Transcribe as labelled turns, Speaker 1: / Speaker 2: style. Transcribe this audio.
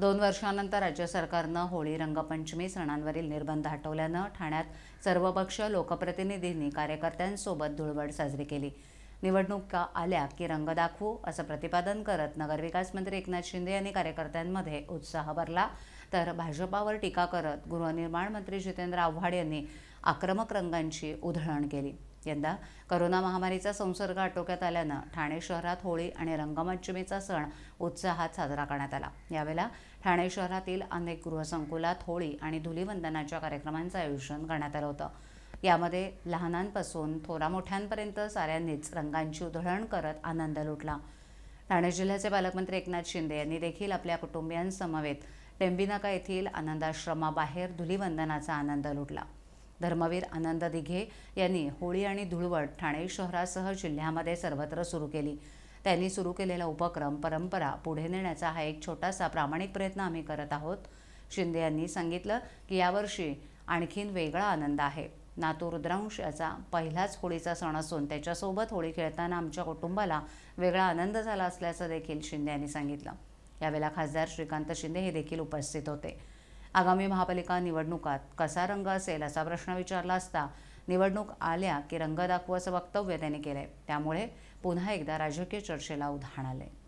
Speaker 1: दोन वर्षानंतर राज्य सरकारनं होळी रंगपंचमी सणांवरील निर्बंध हटवल्यानं ठाण्यात सर्वपक्ष लोकप्रतिनिधींनी कार्यकर्त्यांसोबत धुळवड साजरी केली निवडणुका आल्या की रंग दाखवू असं प्रतिपादन करत नगरविकास मंत्री एकनाथ शिंदे यांनी कार्यकर्त्यांमध्ये उत्साह भरला तर भाजपावर टीका करत गृहनिर्माण मंत्री जितेंद्र आव्हाड यांनी आक्रमक रंगांची उधळण केली यंदा करोना महामारीचा संसर्ग आटोक्यात आल्यानं ठाणे शहरात होळी आणि रंगपंचमीचा सण उत्साहात साजरा करण्यात आला यावेळेला ठाणे शहरातील अनेक गृहसंकुलात होळी आणि धुलीवंदनाच्या कार्यक्रमांचं आयोजन करण्यात आलं होतं यामध्ये लहानांपासून थोरा मोठ्यांपर्यंत साऱ्यांनीच रंगांची उधळण करत आनंद लुटला ठाणे जिल्ह्याचे पालकमंत्री एकनाथ शिंदे यांनी देखील आपल्या कुटुंबियांसमवेत टेंबीनाका येथील आनंदाश्रमाबाहेर धुलीवंदनाचा आनंद लुटला धर्मवीर आनंद दिघे यांनी होळी आणि धुळवट ठाणे शहरासह जिल्ह्यामध्ये सर्वत्र सुरू केली त्यांनी सुरू केलेला उपक्रम परंपरा पुढे नेण्याचा हा एक छोटासा प्रामाणिक प्रयत्न आम्ही करत आहोत शिंदे यांनी सांगितलं की यावर्षी आणखीन वेगळा आनंद आहे नातू रुद्रांश याचा पहिलाच होळीचा सण असून त्याच्यासोबत होळी खेळताना आमच्या कुटुंबाला वेगळा आनंद झाला असल्याचं देखील शिंदे यांनी सांगितलं यावेळेला खासदार श्रीकांत शिंदे हे देखील उपस्थित होते आगामी महापालिका निवडणुकात कसा रंग असेल असा प्रश्न विचारला असता निवडणूक आल्या की रंग दाखवू असं वक्तव्य त्यांनी केलंय त्यामुळे पुन्हा एकदा राजकीय चर्चेला उधाण आलंय